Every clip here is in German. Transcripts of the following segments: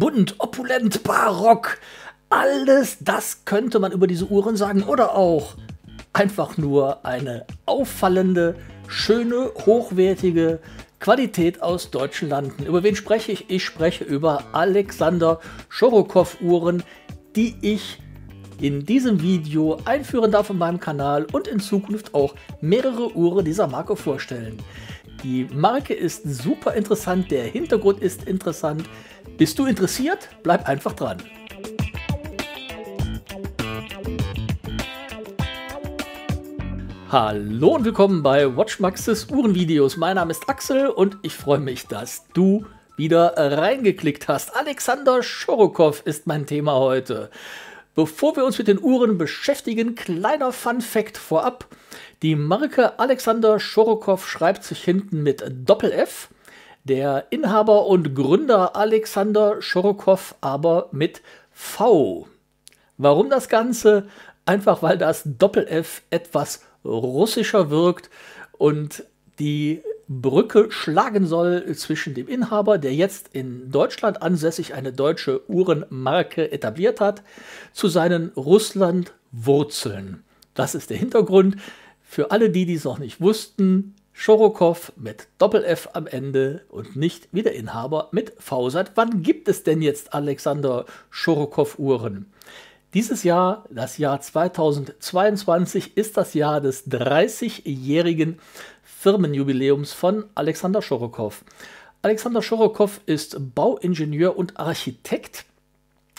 bunt, opulent, barock. Alles das könnte man über diese Uhren sagen oder auch einfach nur eine auffallende, schöne, hochwertige Qualität aus deutschen Landen. Über wen spreche ich? Ich spreche über Alexander Schorokow-Uhren, die ich in diesem Video einführen darf in meinem Kanal und in Zukunft auch mehrere Uhren dieser Marke vorstellen. Die Marke ist super interessant, der Hintergrund ist interessant. Bist du interessiert? Bleib einfach dran. Hallo und willkommen bei Watchmaxes Uhrenvideos. Mein Name ist Axel und ich freue mich, dass du wieder reingeklickt hast. Alexander Schorokow ist mein Thema heute. Bevor wir uns mit den Uhren beschäftigen, kleiner Fun Fact vorab. Die Marke Alexander Schorokow schreibt sich hinten mit Doppel-F, der Inhaber und Gründer Alexander Schorokow aber mit V. Warum das Ganze? Einfach weil das Doppel-F etwas russischer wirkt und die Brücke schlagen soll zwischen dem Inhaber, der jetzt in Deutschland ansässig eine deutsche Uhrenmarke etabliert hat, zu seinen Russland-Wurzeln. Das ist der Hintergrund. Für alle die, dies noch nicht wussten, Schorokow mit Doppel-F am Ende und nicht wie der Inhaber mit V. Seit wann gibt es denn jetzt Alexander Schorokow-Uhren? Dieses Jahr, das Jahr 2022, ist das Jahr des 30-jährigen Firmenjubiläums von Alexander Schorokow. Alexander Schorokow ist Bauingenieur und Architekt.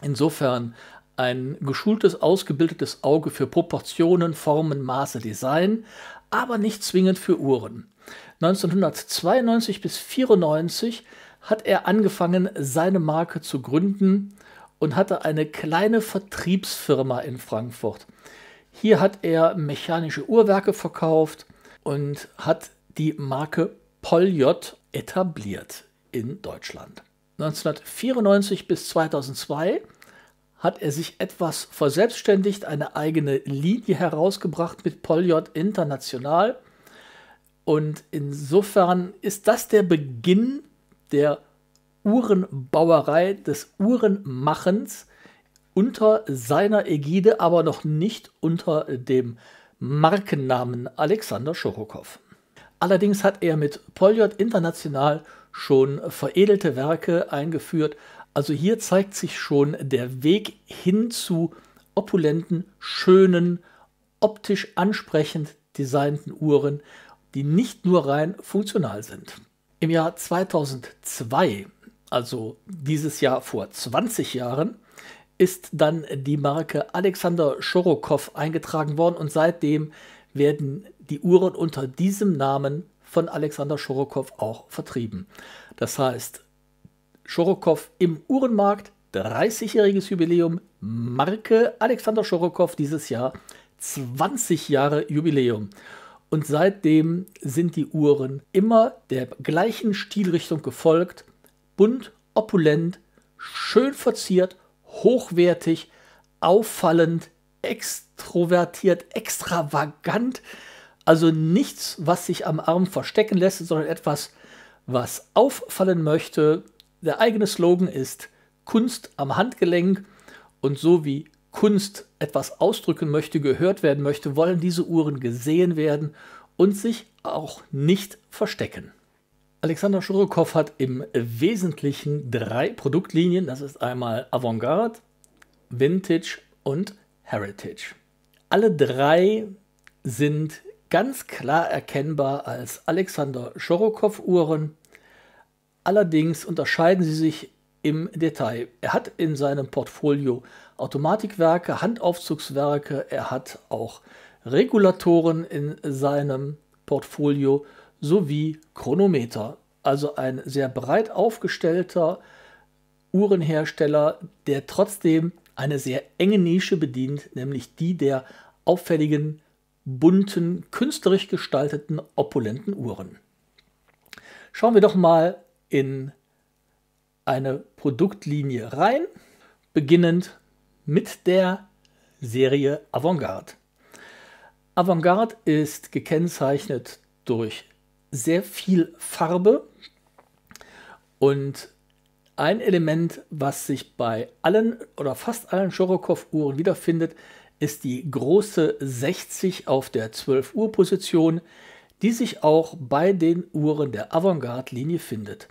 Insofern ein geschultes, ausgebildetes Auge für Proportionen, Formen, Maße, Design, aber nicht zwingend für Uhren. 1992 bis 1994 hat er angefangen, seine Marke zu gründen und hatte eine kleine Vertriebsfirma in Frankfurt. Hier hat er mechanische Uhrwerke verkauft, und hat die Marke Poljot etabliert in Deutschland. 1994 bis 2002 hat er sich etwas verselbstständigt, eine eigene Linie herausgebracht mit Poljot International. Und insofern ist das der Beginn der Uhrenbauerei, des Uhrenmachens unter seiner Ägide, aber noch nicht unter dem Markennamen Alexander Schorokow. Allerdings hat er mit Poljot international schon veredelte Werke eingeführt. Also hier zeigt sich schon der Weg hin zu opulenten, schönen, optisch ansprechend designten Uhren, die nicht nur rein funktional sind. Im Jahr 2002, also dieses Jahr vor 20 Jahren, ist dann die Marke Alexander Schorokow eingetragen worden und seitdem werden die Uhren unter diesem Namen von Alexander Schorokow auch vertrieben. Das heißt, Schorokow im Uhrenmarkt, 30-jähriges Jubiläum, Marke Alexander Schorokow dieses Jahr, 20 Jahre Jubiläum. Und seitdem sind die Uhren immer der gleichen Stilrichtung gefolgt, bunt, opulent, schön verziert hochwertig, auffallend, extrovertiert, extravagant. Also nichts, was sich am Arm verstecken lässt, sondern etwas, was auffallen möchte. Der eigene Slogan ist Kunst am Handgelenk. Und so wie Kunst etwas ausdrücken möchte, gehört werden möchte, wollen diese Uhren gesehen werden und sich auch nicht verstecken. Alexander Schurokow hat im Wesentlichen drei Produktlinien. Das ist einmal Avantgarde, Vintage und Heritage. Alle drei sind ganz klar erkennbar als Alexander Schorokow Uhren. Allerdings unterscheiden sie sich im Detail. Er hat in seinem Portfolio Automatikwerke, Handaufzugswerke, er hat auch Regulatoren in seinem Portfolio sowie Chronometer. Also ein sehr breit aufgestellter Uhrenhersteller, der trotzdem eine sehr enge Nische bedient, nämlich die der auffälligen, bunten, künstlerisch gestalteten, opulenten Uhren. Schauen wir doch mal in eine Produktlinie rein, beginnend mit der Serie Avantgarde. Avantgarde ist gekennzeichnet durch sehr viel Farbe und ein Element, was sich bei allen oder fast allen Schorokow-Uhren wiederfindet, ist die große 60 auf der 12 Uhr Position, die sich auch bei den Uhren der Avantgarde-Linie findet.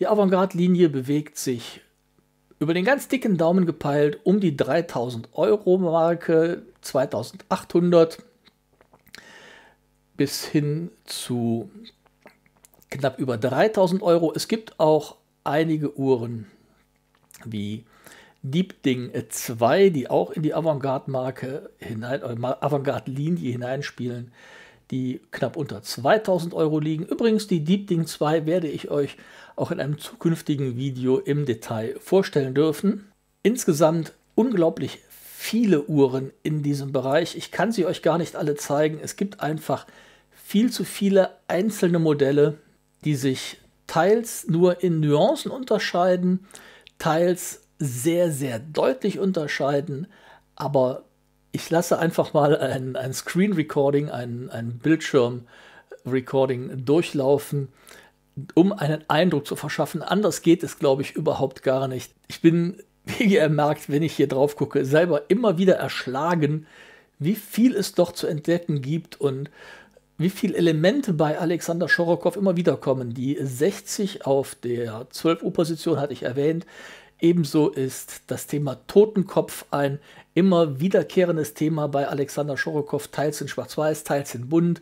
Die Avantgarde-Linie bewegt sich über den ganz dicken Daumen gepeilt um die 3000 Euro Marke, 2800, bis hin zu knapp über 3000 Euro. Es gibt auch einige Uhren wie Diebding 2, die auch in die Avantgarde-Marke hinein, äh, Avantgarde-Linie hineinspielen, die knapp unter 2000 Euro liegen. Übrigens, die Diebding 2 werde ich euch auch in einem zukünftigen Video im Detail vorstellen dürfen. Insgesamt unglaublich viele Uhren in diesem Bereich. Ich kann sie euch gar nicht alle zeigen. Es gibt einfach viel zu viele einzelne Modelle, die sich teils nur in Nuancen unterscheiden, teils sehr, sehr deutlich unterscheiden. Aber ich lasse einfach mal ein, ein Screen Recording, ein, ein Bildschirm Recording durchlaufen um einen Eindruck zu verschaffen. Anders geht es, glaube ich, überhaupt gar nicht. Ich bin wie ihr merkt, wenn ich hier drauf gucke, selber immer wieder erschlagen, wie viel es doch zu entdecken gibt und wie viele Elemente bei Alexander Schorokow immer wieder kommen. Die 60 auf der 12 Uhr Position hatte ich erwähnt. Ebenso ist das Thema Totenkopf ein immer wiederkehrendes Thema bei Alexander Schorokow, teils in schwarz-weiß, teils in bunt.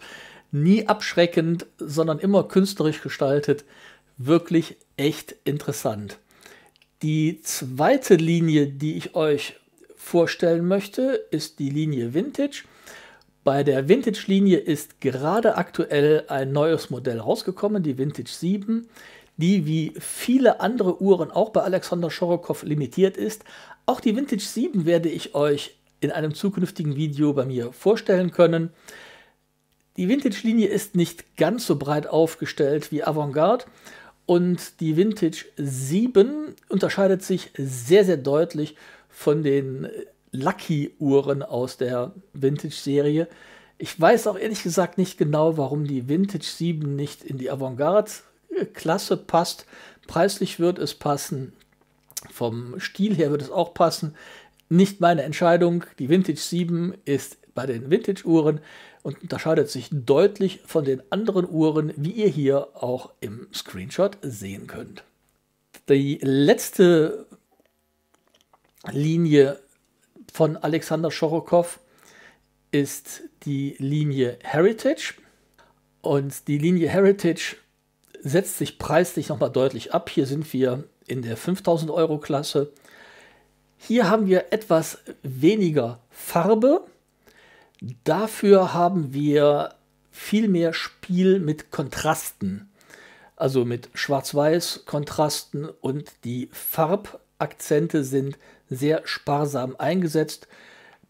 Nie abschreckend, sondern immer künstlerisch gestaltet. Wirklich echt interessant. Die zweite Linie, die ich euch vorstellen möchte, ist die Linie Vintage. Bei der Vintage-Linie ist gerade aktuell ein neues Modell rausgekommen, die Vintage 7, die wie viele andere Uhren auch bei Alexander Schorokow limitiert ist. Auch die Vintage 7 werde ich euch in einem zukünftigen Video bei mir vorstellen können. Die Vintage-Linie ist nicht ganz so breit aufgestellt wie Avantgarde und die Vintage 7 unterscheidet sich sehr, sehr deutlich von den Lucky-Uhren aus der Vintage-Serie. Ich weiß auch ehrlich gesagt nicht genau, warum die Vintage 7 nicht in die Avantgarde-Klasse passt. Preislich wird es passen, vom Stil her wird es auch passen nicht meine Entscheidung. Die Vintage 7 ist bei den Vintage-Uhren und unterscheidet sich deutlich von den anderen Uhren, wie ihr hier auch im Screenshot sehen könnt. Die letzte Linie von Alexander Schorokow ist die Linie Heritage. Und die Linie Heritage setzt sich preislich nochmal deutlich ab. Hier sind wir in der 5000 Euro Klasse. Hier haben wir etwas weniger Farbe. Dafür haben wir viel mehr Spiel mit Kontrasten. Also mit Schwarz-Weiß-Kontrasten und die Farbakzente sind sehr sparsam eingesetzt.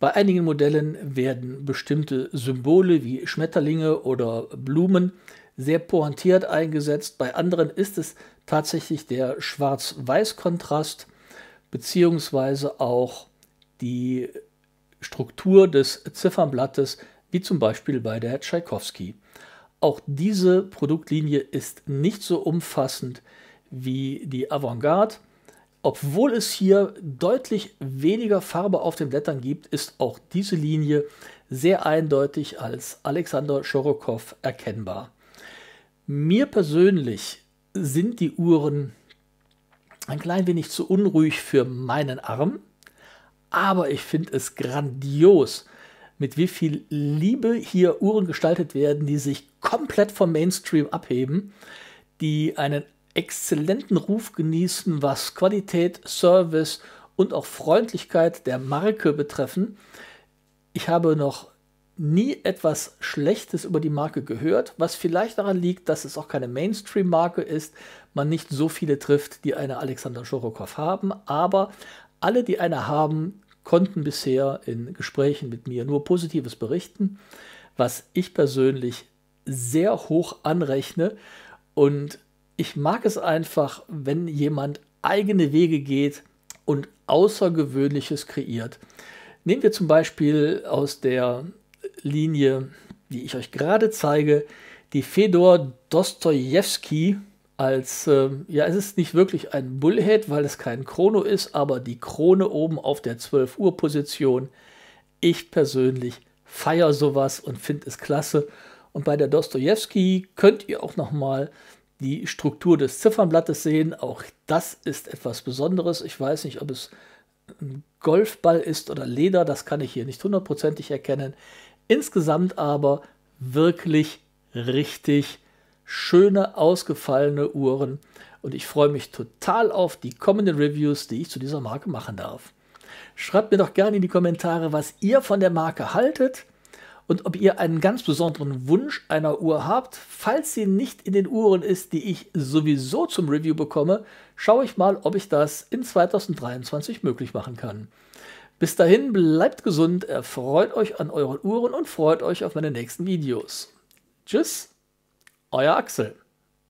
Bei einigen Modellen werden bestimmte Symbole wie Schmetterlinge oder Blumen sehr pointiert eingesetzt. Bei anderen ist es tatsächlich der Schwarz-Weiß-Kontrast beziehungsweise auch die Struktur des Ziffernblattes, wie zum Beispiel bei der Tschaikowski. Auch diese Produktlinie ist nicht so umfassend wie die Avantgarde. Obwohl es hier deutlich weniger Farbe auf den Blättern gibt, ist auch diese Linie sehr eindeutig als Alexander Schorokow erkennbar. Mir persönlich sind die Uhren ein klein wenig zu unruhig für meinen Arm, aber ich finde es grandios, mit wie viel Liebe hier Uhren gestaltet werden, die sich komplett vom Mainstream abheben, die einen exzellenten Ruf genießen, was Qualität, Service und auch Freundlichkeit der Marke betreffen. Ich habe noch nie etwas Schlechtes über die Marke gehört, was vielleicht daran liegt, dass es auch keine Mainstream-Marke ist, man nicht so viele trifft, die eine Alexander Schorokow haben, aber alle, die eine haben, konnten bisher in Gesprächen mit mir nur Positives berichten, was ich persönlich sehr hoch anrechne und ich mag es einfach, wenn jemand eigene Wege geht und Außergewöhnliches kreiert. Nehmen wir zum Beispiel aus der Linie, die ich euch gerade zeige, die Fedor Dostoevsky als, äh, ja, es ist nicht wirklich ein Bullhead, weil es kein Chrono ist, aber die Krone oben auf der 12 Uhr Position. Ich persönlich feiere sowas und finde es klasse. Und bei der Dostoevsky könnt ihr auch nochmal die Struktur des Ziffernblattes sehen. Auch das ist etwas Besonderes. Ich weiß nicht, ob es ein Golfball ist oder Leder, das kann ich hier nicht hundertprozentig erkennen. Insgesamt aber wirklich richtig schöne, ausgefallene Uhren und ich freue mich total auf die kommenden Reviews, die ich zu dieser Marke machen darf. Schreibt mir doch gerne in die Kommentare, was ihr von der Marke haltet und ob ihr einen ganz besonderen Wunsch einer Uhr habt. Falls sie nicht in den Uhren ist, die ich sowieso zum Review bekomme, schaue ich mal, ob ich das in 2023 möglich machen kann. Bis dahin bleibt gesund, erfreut euch an euren Uhren und freut euch auf meine nächsten Videos. Tschüss, euer Axel.